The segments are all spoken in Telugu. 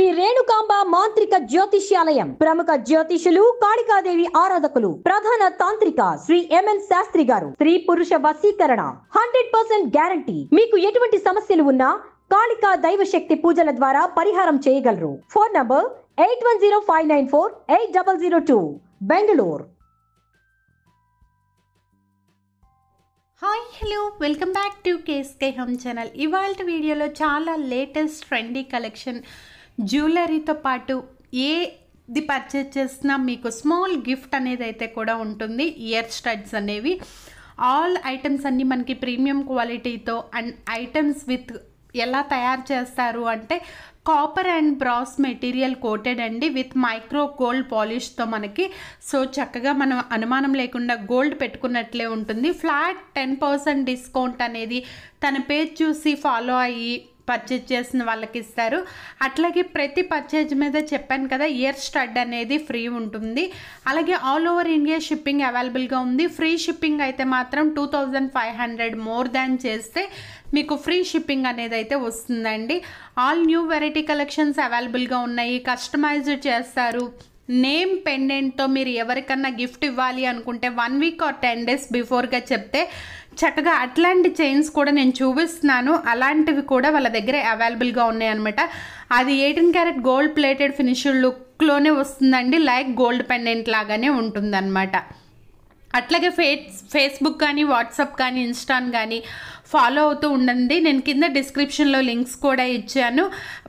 శ్రీ రేణుకాంబ మాంత్రిక జ్యోతిష్యాలయం ప్రముఖ జ్యోతిషులు కాళికాదేవి ఆరాధకులు ప్రధాన తాంత్రిక శ్రీ ఎంఎన్ శాస్త్రి గారు స్త్రీ పురుష వశీకరణ హండ్రెడ్ పర్సెంట్ గ్యారంటీ మీకు ఎటువంటి సమస్యలు ఉన్నా కాళికా దైవ శక్తి పూజల ద్వారా పరిహారం చేయగలరు phone number eight one zero five nine four eight double zero two Bengaluru hi hello welcome back to KSK home channel ఇవాళ వీడియోలో చాలా లేటెస్ట్ ట్రెండీ కలెక్షన్ జ్యువెలరీతో పాటు ఏది పర్చేజ్ చేసినా మీకు స్మాల్ గిఫ్ట్ అనేది అయితే కూడా ఉంటుంది ఇయర్ స్టడ్స్ అనేవి ఆల్ ఐటమ్స్ అన్నీ మనకి ప్రీమియం క్వాలిటీతో అండ్ ఐటమ్స్ విత్ ఎలా తయారు చేస్తారు అంటే copper and brass material coated అండి విత్ మైక్రో గోల్డ్ పాలిష్తో మనకి సో చక్కగా మనం అనుమానం లేకుండా గోల్డ్ పెట్టుకున్నట్లే ఉంటుంది ఫ్లాట్ టెన్ పర్సెంట్ డిస్కౌంట్ అనేది తన పేజ్ చూసి ఫాలో అయ్యి పర్చేజ్ చేసిన వాళ్ళకి ఇస్తారు అట్లాగే ప్రతి పర్చేజ్ మీద చెప్పాను కదా ఇయర్ స్టడ్ అనేది ఫ్రీ ఉంటుంది అలాగే ఆల్ ఓవర్ ఇండియా షిప్పింగ్ అవైలబుల్గా ఉంది ఫ్రీ షిప్పింగ్ అయితే మాత్రం two five hundred more than చేస్తే మీకు ఫ్రీ షిప్పింగ్ అనేది అయితే వస్తుందండి ఆల్ న్యూ వెరైటీ కలెక్షన్స్ అవైలబుల్గా ఉన్నాయి కస్టమైజ్డ్ చేస్తారు నేమ్ పెండెంట్తో మీరు ఎవరికన్నా గిఫ్ట్ ఇవ్వాలి అనుకుంటే one week or ten days బిఫోర్గా చెప్తే చక్కగా అట్లాంటి చైన్స్ కూడా నేను చూపిస్తున్నాను అలాంటివి కూడా వాళ్ళ దగ్గర అవైలబుల్గా ఉన్నాయన్నమాట అది eighteen carat gold plated finishing లుక్లోనే వస్తుందండి లైక్ గోల్డ్ పెండెంట్ లాగానే ఉంటుందన్నమాట అట్లాగే ఫేస్ ఫేస్బుక్ కానీ వాట్సాప్ కానీ ఇన్స్టాన్ కానీ ఫాలో అవుతూ ఉండండి నేను కింద డిస్క్రిప్షన్లో లింక్స్ కూడా ఇచ్చాను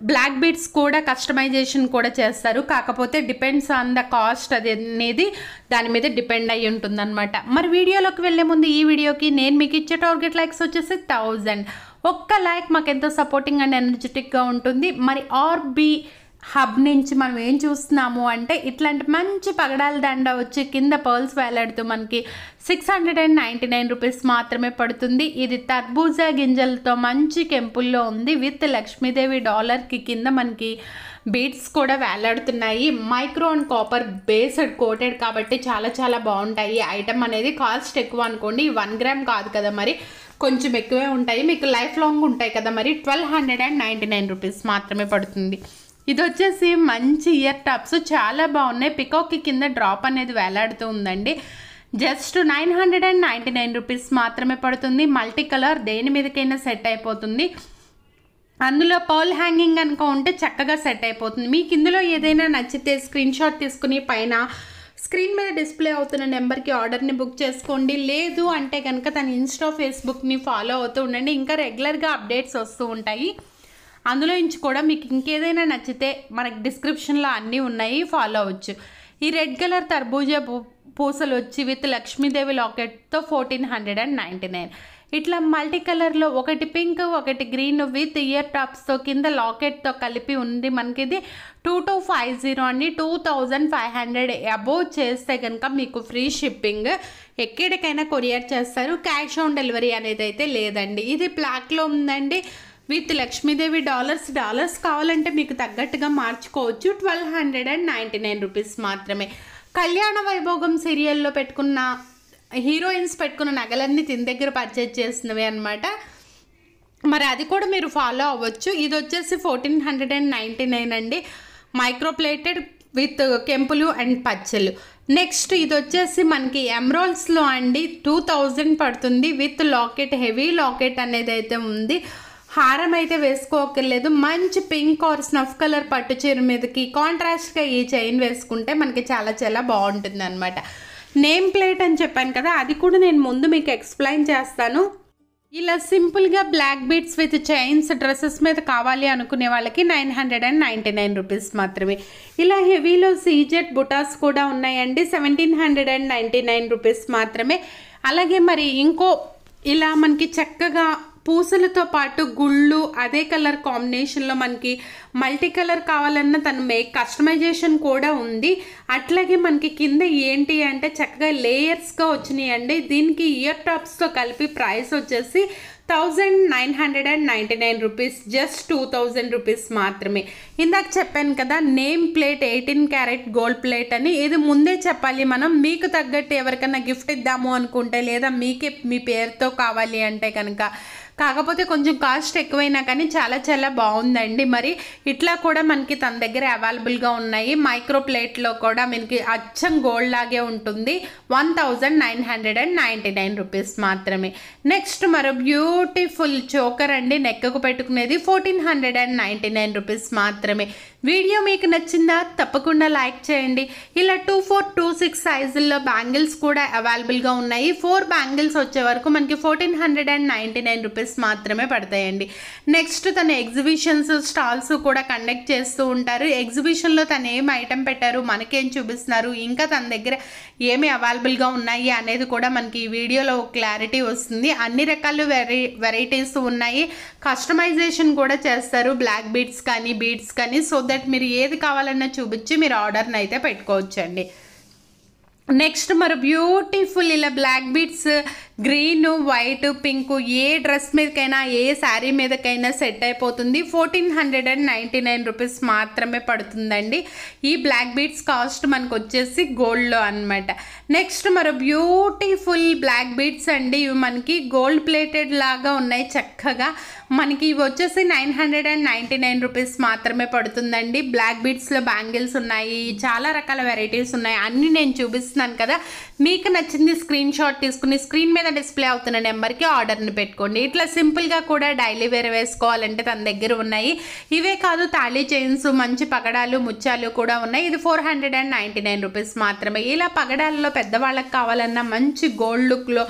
బ్లాక్ బీట్స్ కూడా కస్టమైజేషన్ కూడా చేస్తారు కాకపోతే డిపెండ్స్ ఆన్ ద కాస్ట్ అది అనేది దాని మీద డిపెండ్ అయి ఉంటుందన్నమాట మరి వీడియోలోకి వెళ్ళే ముందు ఈ వీడియోకి నేను మీకు ఇచ్చే టార్గెట్ లైక్స్ వచ్చేసి థౌజండ్ ఒక్క లైక్ మాకు ఎంతో సపోర్టింగ్ అండ్ ఎనర్జెటిక్గా ఉంటుంది మరి ఆర్బీ హబ్ నుంచి మనం ఏం చూస్తున్నాము అంటే ఇట్లాంటి మంచి పగడాల దండ వచ్చి కింద పర్ల్స్ వేలాడుతూ మనకి six hundred and ninety nine rupees మాత్రమే పడుతుంది ఇది తర్బూజా గింజలతో మంచి కెంపుల్లో ఉంది విత్ లక్ష్మీదేవి డాలర్కి కింద మనకి బీట్స్ కూడా వేలాడుతున్నాయి micro and copper based coated కాబట్టి చాలా చాలా బాగుంటాయి ఐటమ్ అనేది కాస్ట్ ఎక్కువ అనుకోండి వన్ గ్రామ్ కాదు కదా మరి కొంచెం ఎక్కువే ఉంటాయి మీకు లైఫ్ లాంగ్ ఉంటాయి కదా మరి twelve hundred and ninety nine rupees మాత్రమే పడుతుంది ఇది వచ్చేసి మంచి ఇయర్ టాప్స్ చాలా బాగున్నాయి పికాక్కి కింద డ్రాప్ అనేది వేలాడుతూ ఉందండి just nine hundred and ninety nine rupees మాత్రమే పడుతుంది మల్టీ కలర్ దేని మీదకైనా సెట్ అయిపోతుంది అందులో పౌల్ హ్యాంగింగ్ కనుక ఉంటే చక్కగా సెట్ అయిపోతుంది మీకు ఇందులో ఏదైనా నచ్చితే స్క్రీన్ షాట్ తీసుకుని పైన స్క్రీన్ మీద డిస్ప్లే అవుతున్న నెంబర్కి ఆర్డర్ని బుక్ చేసుకోండి లేదు అంటే కనుక తన ఇన్స్టా ఫేస్బుక్ని ఫాలో అవుతూ ఉండండి ఇంకా రెగ్యులర్గా అప్డేట్స్ వస్తూ ఉంటాయి అందులో నుంచి కూడా మీకు ఇంకేదైనా నచ్చితే మనకి డిస్క్రిప్షన్లో అన్నీ ఉన్నాయి ఫాలో అవ్వచ్చు ఈ రెడ్ కలర్ తర్బూజా పూసలు వచ్చి విత్ లక్ష్మీదేవి లాకెట్తో fourteen hundred and ninety nine ఇట్లా మల్టీ కలర్లో ఒకటి పింక్ ఒకటి గ్రీన్ విత్ ఇయర్ టాప్స్తో కింద లాకెట్తో కలిపి ఉంది మనకి ఇది టూ టూ ఫైవ్ జీరో అండి two thousand five hundred above చేస్తే కనుక మీకు ఫ్రీ షిప్పింగ్ ఎక్కడికైనా కొరియర్ చేస్తారు క్యాష్ ఆన్ డెలివరీ అనేది అయితే లేదండి ఇది బ్లాక్లో ఉందండి విత్ లక్ష్మీదేవి డాలర్స్ డాలర్స్ కావాలంటే మీకు తగ్గట్టుగా మార్చుకోవచ్చు twelve hundred and ninety nine rupees మాత్రమే కళ్యాణ వైభోగం సీరియల్లో పెట్టుకున్న హీరోయిన్స్ పెట్టుకున్న నగలన్నీ తిన దగ్గర పర్చేజ్ చేసినవి అనమాట మరి అది కూడా మీరు ఫాలో అవ్వచ్చు ఇది వచ్చేసి fourteen hundred and ninety nine అండి మైక్రోప్లేటెడ్ విత్ కెంపులు అండ్ పచ్చలు నెక్స్ట్ ఇది వచ్చేసి మనకి ఎమ్రాల్స్లో అండి టూ థౌజండ్ పడుతుంది విత్ లాకెట్ హెవీ లాకెట్ అనేది అయితే ఉంది హారం అయితే వేసుకోకర్లేదు మంచి పింక్ ఆర్ స్నఫ్ కలర్ పట్టు చీర మీదకి కాంట్రాస్ట్గా ఈ చైన్ వేసుకుంటే మనకి చాలా చాలా బాగుంటుంది అనమాట నేమ్ ప్లేట్ అని చెప్పాను కదా అది కూడా నేను ముందు మీకు ఎక్స్ప్లెయిన్ చేస్తాను ఇలా సింపుల్గా black beads with chains dresses మీద కావాలి అనుకునే వాళ్ళకి nine hundred and ninety nine rupees మాత్రమే ఇలా హెవీలో సీజెట్ బుటాస్ కూడా ఉన్నాయండి seventeen hundred and ninety nine rupees మాత్రమే అలాగే మరి ఇంకో ఇలా మనకి చక్కగా పూసలతో పాటు గుళ్ళు అదే కలర్ కాంబినేషన్లో మనకి మల్టీ కలర్ కావాలన్నా తను మేక్ కస్టమైజేషన్ కూడా ఉంది అట్లాగే మనకి కింద ఏంటి అంటే చక్కగా లేయర్స్గా వచ్చినాయండి దీనికి ఇయర్ టాప్స్తో కలిపి ప్రైస్ వచ్చేసి thousand nine hundred and ninety nine rupees just two thousand rupees మాత్రమే ఇందాక చెప్పాను కదా name plate eighteen carat gold plate అని ఇది ముందే చెప్పాలి మనం మీకు తగ్గట్టు ఎవరికైనా గిఫ్ట్ ఇద్దాము అనుకుంటే లేదా మీకే మీ పేరుతో కావాలి అంటే కనుక కాకపోతే కొంచెం కాస్ట్ ఎక్కువైనా కానీ చాలా చాలా బాగుందండి మరి ఇట్లా కూడా మనకి తన దగ్గర అవైలబుల్గా ఉన్నాయి మైక్రో ప్లేట్లో కూడా మనకి అచ్చం గోల్డ్ లాగే ఉంటుంది one thousand nine hundred and nine rupees మాత్రమే నెక్స్ట్ మరో బ్యూటిఫుల్ చోకర్ అండి నెక్కకు పెట్టుకునేది fourteen hundred and nine rupees మాత్రమే వీడియో మీకు నచ్చిందా తప్పకుండా లైక్ చేయండి ఇలా టూ ఫోర్ టూ సిక్స్ సైజుల్లో బ్యాంగిల్స్ కూడా అవైలబుల్గా ఉన్నాయి ఫోర్ బ్యాంగిల్స్ వచ్చే వరకు మనకి fourteen hundred and ninety nine rupees మాత్రమే పడతాయండి నెక్స్ట్ తన ఎగ్జిబిషన్స్ స్టాల్స్ కూడా కండక్ట్ చేస్తూ ఉంటారు ఎగ్జిబిషన్లో తను ఏం ఐటెం పెట్టారు మనకేం చూపిస్తున్నారు ఇంకా తన దగ్గర ఏమి అవైలబుల్గా ఉన్నాయి అనేది కూడా మనకి ఈ వీడియోలో క్లారిటీ వస్తుంది అన్ని రకాల వెరై వెరైటీస్ ఉన్నాయి కస్టమైజేషన్ కూడా చేస్తారు బ్లాక్ బీట్స్ కానీ బీట్స్ కానీ సో దట్ మీరు ఏది కావాలన్నా చూపించి మీరు ఆర్డర్ని అయితే పెట్టుకోవచ్చండి నెక్స్ట్ మరి బ్యూటిఫుల్ ఇలా black beads green white pink ఏ డ్రెస్ మీదకైనా ఏ శారీ మీదకైనా సెట్ అయిపోతుంది fourteen hundred and ninety nine rupees మాత్రమే పడుతుందండి ఈ బ్లాక్ బీట్స్ కాస్ట్ మనకు వచ్చేసి గోల్డ్లో అనమాట నెక్స్ట్ మరో బ్యూటిఫుల్ బ్లాక్ బీడ్స్ అండి ఇవి మనకి గోల్డ్ ప్లేటెడ్ లాగా ఉన్నాయి చక్కగా మనకి ఇవి వచ్చేసి nine hundred and ninety nine rupees మాత్రమే పడుతుందండి బ్లాక్ బీడ్స్లో బ్యాంగిల్స్ ఉన్నాయి చాలా రకాల వెరైటీస్ ఉన్నాయి అన్నీ నేను చూపిస్తున్నాను కదా మీకు నచ్చింది స్క్రీన్ షాట్ తీసుకుని స్క్రీన్ మీద డిస్ప్లే అవుతున్న నెంబర్కి ఆర్డర్ని పెట్టుకోండి ఇట్లా సింపుల్గా కూడా డైలీ వేర్ వేసుకోవాలంటే తన దగ్గర ఉన్నాయి ఇవే కాదు తాళీ చైన్స్ మంచి పగడాలు ముత్యాలు కూడా ఉన్నాయి ఇది four hundred and ninety nine rupees మాత్రమే ఇలా పగడాల్లో పెద్దవాళ్ళకి కావాలన్నా మంచి గోల్డ్ లుక్లో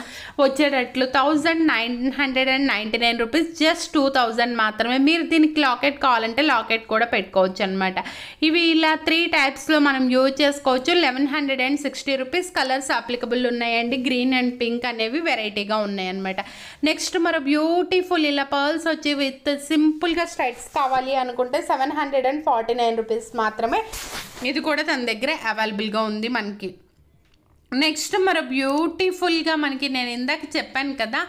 వచ్చేటట్లు thousand nine hundred and ninety nine rupees just two thousand మాత్రమే మీరు దీనికి లాకెట్ కావాలంటే లాకెట్ కూడా పెట్టుకోవచ్చు అనమాట ఇవి ఇలా త్రీ టైప్స్లో మనం యూజ్ చేసుకోవచ్చు eleven hundred and sixty rupees colours applicable ఉన్నాయండి గ్రీన్ అండ్ పింక్ అనేవి వెరైటీగా ఉన్నాయన్నమాట నెక్స్ట్ మరో బ్యూటిఫుల్ ఇలా పర్ల్స్ వచ్చి విత్ సింపుల్గా స్ట్రైట్స్ కావాలి అనుకుంటే seven hundred and forty nine rupees మాత్రమే ఇది కూడా తన దగ్గర అవైలబుల్గా ఉంది మనకి నెక్స్ట్ మరో బ్యూటిఫుల్గా మనకి నేను ఇందాక చెప్పాను కదా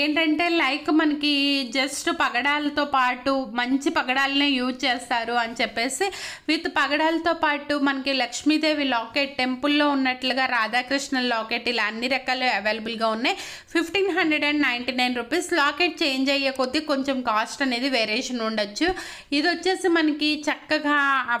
ఏంటంటే లైక్ మనకి జస్ట్ పగడాలతో పాటు మంచి పగడాలనే యూజ్ చేస్తారు అని చెప్పేసి విత్ పగడాలతో పాటు మనకి లక్ష్మీదేవి లాకెట్ టెంపుల్లో ఉన్నట్లుగా రాధాకృష్ణ లాకెట్ ఇలా అన్ని రకాలు అవైలబుల్గా ఉన్నాయి fifteen hundred and ninety nine rupees locket change అయ్యే కొద్దీ కొంచెం కాస్ట్ అనేది వేరియేషన్ ఉండొచ్చు ఇది వచ్చేసి మనకి చక్కగా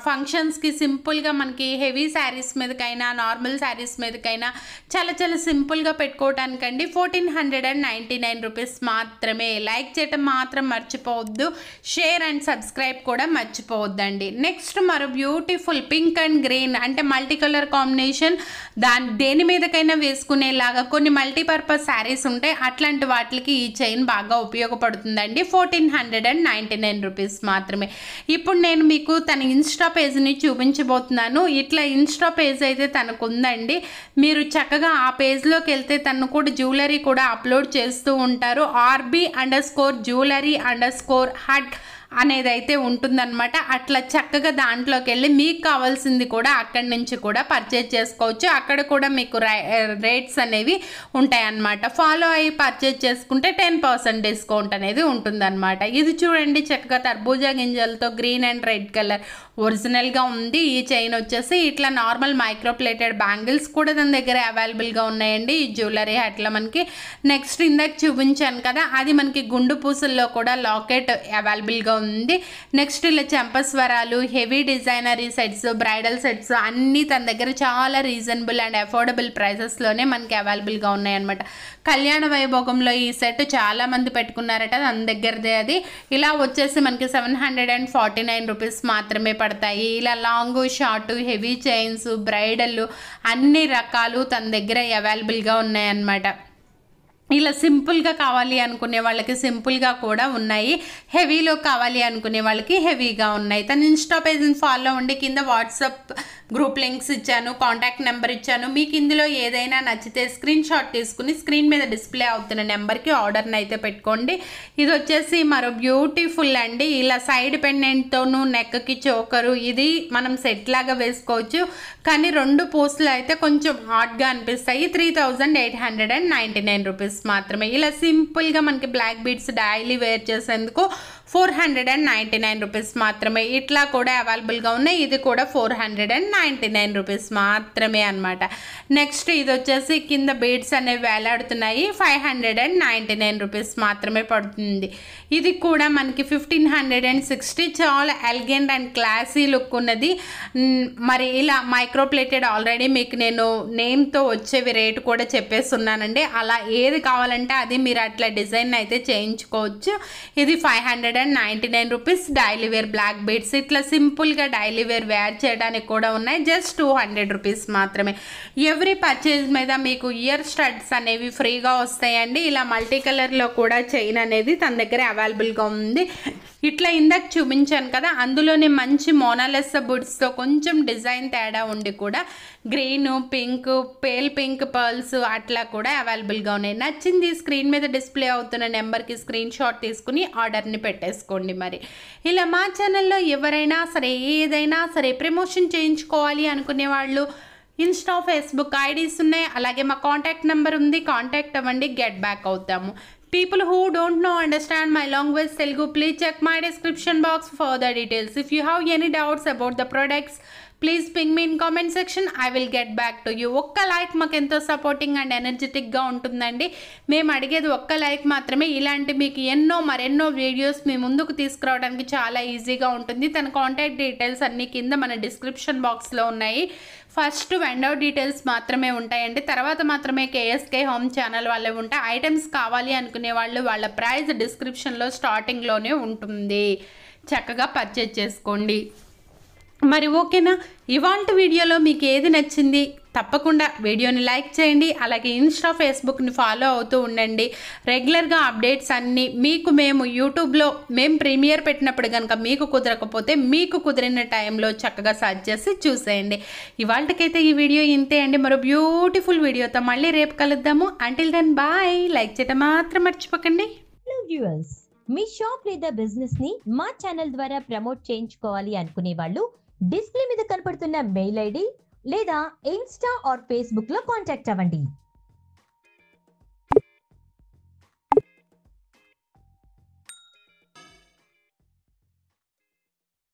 ఫంక్షన్స్కి సింపుల్గా మనకి హెవీ శారీస్ మీదకైనా నార్మల్ శారీస్ మీదకైనా చాలా చాలా సింపుల్గా పెట్టుకోవటానికండి fourteen hundred and ninety nine rupees మాత్రమే లైక్ చేయటం మాత్రం మర్చిపోవద్దు షేర్ అండ్ సబ్స్క్రైబ్ కూడా మర్చిపోవద్దండి నెక్స్ట్ మరో బ్యూటిఫుల్ పింక్ అండ్ గ్రీన్ అంటే మల్టీ కలర్ కాంబినేషన్ దాని దేని మీదకైనా వేసుకునేలాగా కొన్ని మల్టీపర్పస్ శారీస్ ఉంటాయి అట్లాంటి వాటికి ఈ చైన్ బాగా ఉపయోగపడుతుందండి fourteen hundred and ninety nine rupees మాత్రమే ఇప్పుడు నేను మీకు తన ఇన్స్టా పేజ్ని చూపించబోతున్నాను ఇట్లా ఇన్స్టా పేజ్ అయితే తనకు ఉందండి మీరు చక్కగా ఆ పేజ్లోకి వెళ్తే తను కూడా జ్యువెలరీ కూడా అప్లోడ్ చేసి చేస్తూ ఉంటారు RB underscore jewellery underscore hut అనేది అయితే ఉంటుందన్నమాట అట్లా చక్కగా దాంట్లోకి వెళ్ళి మీకు కావాల్సింది కూడా అక్కడి నుంచి కూడా పర్చేజ్ చేసుకోవచ్చు అక్కడ కూడా మీకు రేట్స్ అనేవి ఉంటాయి అన్నమాట ఫాలో అయ్యి పర్చేజ్ చేసుకుంటే టెన్ పర్సెంట్ డిస్కౌంట్ అనేది ఉంటుందన్నమాట ఇది చూడండి చక్కగా తర్బూజా గింజలతో గ్రీన్ అండ్ రెడ్ కలర్ ఒరిజినల్గా ఉంది ఈ చైన్ వచ్చేసి ఇట్లా నార్మల్ మైక్రోప్లేటెడ్ బ్యాంగిల్స్ కూడా దాని దగ్గర అవైలబుల్గా ఉన్నాయండి ఈ జ్యువెలరీ అట్లా మనకి నెక్స్ట్ ఇందాక చూపించాను కదా అది మనకి గుండు పూసల్లో కూడా లాకెట్ అవైలబుల్గా ఉంది ఉంది నెక్స్ట్ ఇలా చెంపస్వరాలు heavy designery sets bridal sets అన్నీ తన దగ్గర చాలా రీజనబుల్ అండ్ అఫోర్డబుల్ ప్రైసెస్లోనే మనకి అవైలబుల్గా ఉన్నాయన్నమాట కళ్యాణ వైభోగంలో ఈ సెట్ చాలామంది పెట్టుకున్నారట తన దగ్గరదే అది ఇలా వచ్చేసి మనకి seven hundred and forty nine rupees మాత్రమే పడతాయి ఇలా long short heavy chains bridal అన్ని రకాలు తన దగ్గర అవైలబుల్గా ఉన్నాయన్నమాట ఇలా సింపుల్గా కావాలి అనుకునే వాళ్ళకి సింపుల్గా కూడా ఉన్నాయి హెవీలో కావాలి అనుకునే వాళ్ళకి హెవీగా ఉన్నాయి తను ఇన్స్టా పేజ్ని ఫాలో ఉండి కింద వాట్సాప్ గ్రూప్ లింక్స్ ఇచ్చాను కాంటాక్ట్ నెంబర్ ఇచ్చాను మీకు ఇందులో ఏదైనా నచ్చితే స్క్రీన్ షాట్ తీసుకుని స్క్రీన్ మీద డిస్ప్లే అవుతున్న నెంబర్కి ఆర్డర్ని అయితే పెట్టుకోండి ఇది వచ్చేసి మరో బ్యూటిఫుల్ అండి ఇలా సైడ్ పెండెంట్తోనూ నెక్కి చోకరు ఇది మనం సెట్ లాగా వేసుకోవచ్చు కానీ రెండు పోస్టులు అయితే కొంచెం హాట్గా అనిపిస్తాయి three thousand eight hundred and ninety nine rupees మాత్రమే ఇలా సింపుల్గా మనకి బ్లాక్ బీట్స్ డైలీ వేర్ చేసేందుకు four hundred and ninety nine rupees మాత్రమే ఇట్లా కూడా అవైలబుల్గా ఉన్నాయి ఇది కూడా four hundred and ninety nine rupees మాత్రమే అనమాట నెక్స్ట్ ఇది వచ్చేసి కింద బీడ్స్ అనేవి వేలాడుతున్నాయి five hundred and ninety nine rupees మాత్రమే పడుతుంది ఇది కూడా మనకి ఫిఫ్టీన్ హండ్రెడ్ అండ్ సిక్స్టీ చాలా ఎలిగెంట్ అండ్ క్లాసీ లుక్ ఉన్నది మరి ఇలా మైక్రోప్లేటెడ్ ఆల్రెడీ మీకు నేను నేమ్తో వచ్చేవి రేటు కూడా చెప్పేస్తున్నానండి అలా ఏది కావాలంటే అది మీరు అట్లా డిజైన్ అయితే చేయించుకోవచ్చు ఇది five hundred and ninety nine rupees daily wear black beads ఇట్లా సింపుల్గా డైలీ వేర్ వేర్ చేయడానికి కూడా ఉన్నాయి జస్ట్ టూ హండ్రెడ్ రూపీస్ మాత్రమే ఎవ్రీ పర్చేజ్ మీద మీకు ఇయర్ స్టడ్స్ అనేవి ఫ్రీగా వస్తాయండి ఇలా మల్టీ కలర్లో కూడా చైన్ అనేది తన దగ్గర అవైలబుల్గా ఉంది ఇట్లా ఇందాక చూపించాను కదా అందులోనే మంచి మోనాలెస్ బుడ్స్తో కొంచెం డిజైన్ తేడా ఉండి కూడా green pink pale pink pearls అట్లా కూడా అవైలబుల్గా ఉన్నాయి నచ్చింది స్క్రీన్ మీద డిస్ప్లే అవుతున్న నెంబర్కి స్క్రీన్ షాట్ తీసుకుని ఆర్డర్ని పెట్టాను పెట్టేసుకోండి మరి ఇలా మా ఛానల్లో ఎవరైనా సరే ఏదైనా సరే ప్రమోషన్ చేయించుకోవాలి అనుకునే వాళ్ళు ఇన్స్టా ఫేస్బుక్ ఐడీస్ ఉన్నాయి అలాగే మా కాంటాక్ట్ నెంబర్ ఉంది కాంటాక్ట్ అవ్వండి గెట్ బ్యాక్ అవుతాము people who don't know understand my language Telugu please check my description box for the details if you have any doubts about the products please ping me in comment section I will get back to you ఒక్క లైక్ మాకు ఎంతో సపోర్టింగ్ అండ్ ఎనర్జెటిక్గా ఉంటుందండి మేము అడిగేది ఒక్క లైక్ మాత్రమే ఇలాంటి మీకు ఎన్నో మరెన్నో వీడియోస్ మీ ముందుకు తీసుకురావడానికి చాలా ఈజీగా ఉంటుంది తన కాంటాక్ట్ డీటెయిల్స్ అన్నీ కింద మన డిస్క్రిప్షన్ బాక్స్లో ఉన్నాయి ఫస్ట్ వెండౌట్ డీటెయిల్స్ మాత్రమే ఉంటాయండి తర్వాత మాత్రమే కేఎస్కే హోమ్ ఛానల్ వాళ్ళే ఉంటాయి ఐటమ్స్ కావాలి అనుకునే వాళ్ళు వాళ్ళ ప్రైస్ డిస్క్రిప్షన్లో స్టార్టింగ్లోనే ఉంటుంది చక్కగా పర్చేజ్ చేసుకోండి మరి ఓకేనా ఇవాంటి వీడియోలో మీకు ఏది నచ్చింది తప్పకుండా వీడియోని లైక్ చేయండి అలాగే ఇన్స్టా ఫేస్బుక్ని ఫాలో అవుతూ ఉండండి రెగ్యులర్గా అప్డేట్స్ అన్నీ మీకు మేము యూట్యూబ్లో మేము ప్రీమియర్ పెట్టినప్పుడు కనుక మీకు కుదరకపోతే మీకు కుదిరిన టైంలో చక్కగా సర్చ్ చేసి చూసేయండి ఇవాళకైతే ఈ వీడియో ఇంతే అండి మరో బ్యూటిఫుల్ వీడియోతో మళ్ళీ రేపు కలుద్దాము అంటిల్ దెన్ బాయ్ లైక్ చేయటం మాత్రం మర్చిపోకండి మీ షాప్ లేదా బిజినెస్ని మా ఛానల్ ద్వారా ప్రమోట్ చేయించుకోవాలి అనుకునే వాళ్ళు డిస్ప్లే మీద కనపడుతున్న మెయిల్ ఐడి లేదా ఇన్స్టా ఆర్ ఫేస్బుక్ లో కాంటాక్ట్ అవ్వండి